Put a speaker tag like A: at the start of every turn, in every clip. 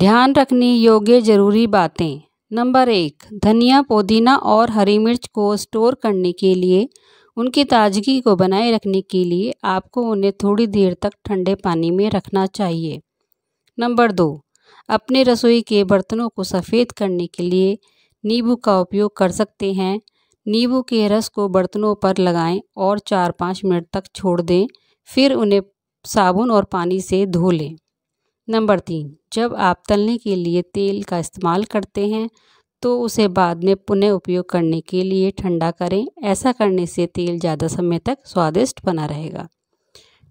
A: ध्यान रखने योग्य ज़रूरी बातें नंबर एक धनिया पुदीना और हरी मिर्च को स्टोर करने के लिए उनकी ताजगी को बनाए रखने के लिए आपको उन्हें थोड़ी देर तक ठंडे पानी में रखना चाहिए नंबर दो अपने रसोई के बर्तनों को सफ़ेद करने के लिए नींबू का उपयोग कर सकते हैं नींबू के रस को बर्तनों पर लगाएं और चार पाँच मिनट तक छोड़ दें फिर उन्हें साबुन और पानी से धो लें नंबर तीन जब आप तलने के लिए तेल का इस्तेमाल करते हैं तो उसे बाद में पुनः उपयोग करने के लिए ठंडा करें ऐसा करने से तेल ज़्यादा समय तक स्वादिष्ट बना रहेगा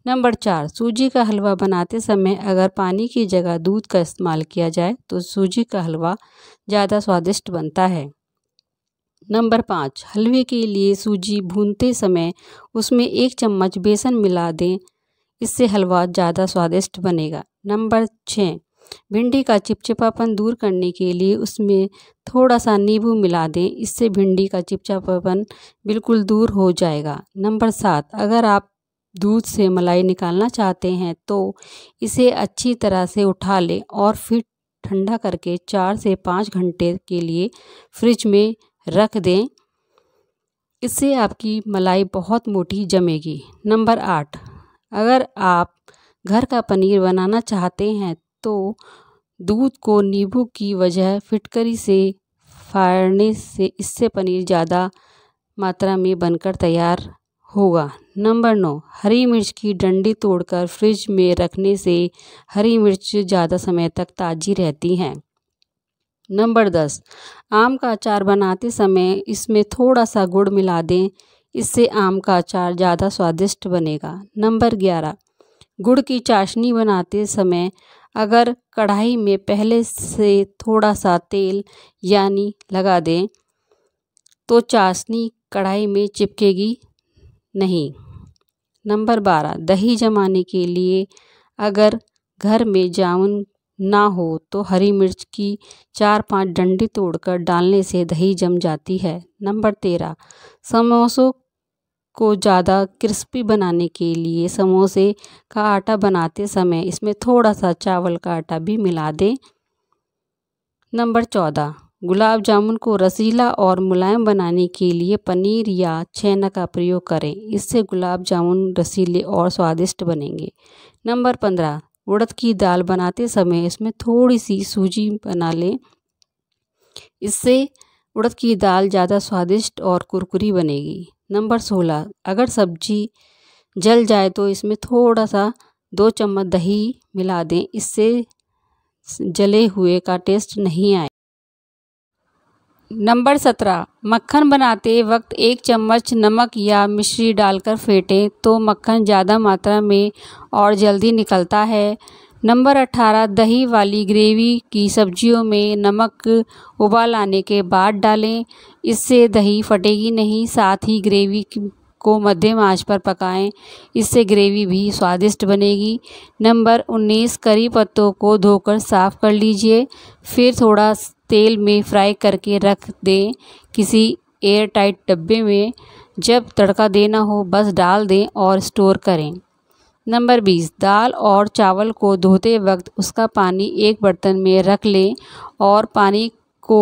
A: नंबर चार सूजी का हलवा बनाते समय अगर पानी की जगह दूध का इस्तेमाल किया जाए तो सूजी का हलवा ज़्यादा स्वादिष्ट बनता है नंबर पाँच हलवे के लिए सूजी भूनते समय उसमें एक चम्मच बेसन मिला दें इससे हलवा ज़्यादा स्वादिष्ट बनेगा नंबर छः भिंडी का चिपचिपापन दूर करने के लिए उसमें थोड़ा सा नींबू मिला दें इससे भिंडी का चिपचिपापन बिल्कुल दूर हो जाएगा नंबर सात अगर आप दूध से मलाई निकालना चाहते हैं तो इसे अच्छी तरह से उठा लें और फिर ठंडा करके चार से पाँच घंटे के लिए फ्रिज में रख दें इससे आपकी मलाई बहुत मोटी जमेगी नंबर आठ अगर आप घर का पनीर बनाना चाहते हैं तो दूध को नींबू की वजह फिटकरी से फाड़ने से इससे पनीर ज़्यादा मात्रा में बनकर तैयार होगा नंबर नौ हरी मिर्च की डंडी तोड़कर फ्रिज में रखने से हरी मिर्च ज़्यादा समय तक ताज़ी रहती हैं नंबर दस आम का अचार बनाते समय इसमें थोड़ा सा गुड़ मिला दें इससे आम का अचार ज़्यादा स्वादिष्ट बनेगा नंबर ग्यारह गुड़ की चाशनी बनाते समय अगर कढ़ाई में पहले से थोड़ा सा तेल यानी लगा दें तो चाशनी कढ़ाई में चिपकेगी नहीं नंबर बारह दही जमाने के लिए अगर घर में जामुन ना हो तो हरी मिर्च की चार पांच डंडी तोड़कर डालने से दही जम जाती है नंबर तेरह समोसों को ज़्यादा क्रिस्पी बनाने के लिए समोसे का आटा बनाते समय इसमें थोड़ा सा चावल का आटा भी मिला दें नंबर चौदह गुलाब जामुन को रसीला और मुलायम बनाने के लिए पनीर या छेना का प्रयोग करें इससे गुलाब जामुन रसीले और स्वादिष्ट बनेंगे नंबर पंद्रह उड़द की दाल बनाते समय इसमें थोड़ी सी सूजी बना लें इससे उड़द की दाल ज़्यादा स्वादिष्ट और कुरकुरी बनेगी नंबर सोलह अगर सब्जी जल जाए तो इसमें थोड़ा सा दो चम्मच दही मिला दें इससे जले हुए का टेस्ट नहीं आए नंबर सत्रह मक्खन बनाते वक्त एक चम्मच नमक या मिश्री डालकर फेंटें तो मक्खन ज़्यादा मात्रा में और जल्दी निकलता है नंबर अट्ठारह दही वाली ग्रेवी की सब्जियों में नमक उबाल आने के बाद डालें इससे दही फटेगी नहीं साथ ही ग्रेवी को मध्यम आंच पर पकाएं इससे ग्रेवी भी स्वादिष्ट बनेगी नंबर उन्नीस करी पत्तों को धोकर साफ़ कर लीजिए फिर थोड़ा तेल में फ्राई करके रख दें किसी एयर टाइट डब्बे में जब तड़का देना हो बस डाल दें और स्टोर करें नंबर बीस दाल और चावल को धोते वक्त उसका पानी एक बर्तन में रख लें और पानी को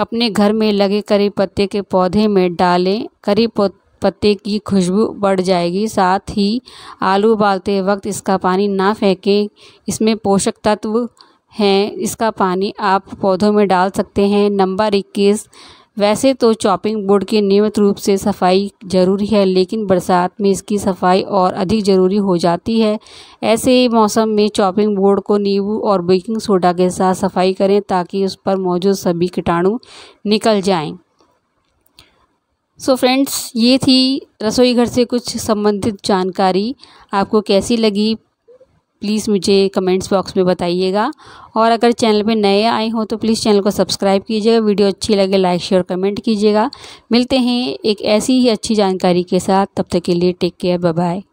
A: अपने घर में लगे करी पत्ते के पौधे में डालें करी पत्ते की खुशबू बढ़ जाएगी साथ ही आलू उबालते वक्त इसका पानी ना फेंकें इसमें पोषक तत्व हैं इसका पानी आप पौधों में डाल सकते हैं नंबर इक्कीस वैसे तो चॉपिंग बोर्ड की नियमित रूप से सफाई ज़रूरी है लेकिन बरसात में इसकी सफाई और अधिक ज़रूरी हो जाती है ऐसे मौसम में चॉपिंग बोर्ड को नींबू और बेकिंग सोडा के साथ सफाई करें ताकि उस पर मौजूद सभी कीटाणु निकल जाएं। सो so फ्रेंड्स ये थी रसोई घर से कुछ संबंधित जानकारी आपको कैसी लगी प्लीज़ मुझे कमेंट्स बॉक्स में बताइएगा और अगर चैनल पे नए आए हों तो प्लीज़ चैनल को सब्सक्राइब कीजिएगा वीडियो अच्छी लगे लाइक शेयर कमेंट कीजिएगा मिलते हैं एक ऐसी ही अच्छी जानकारी के साथ तब तक के लिए टेक केयर बाय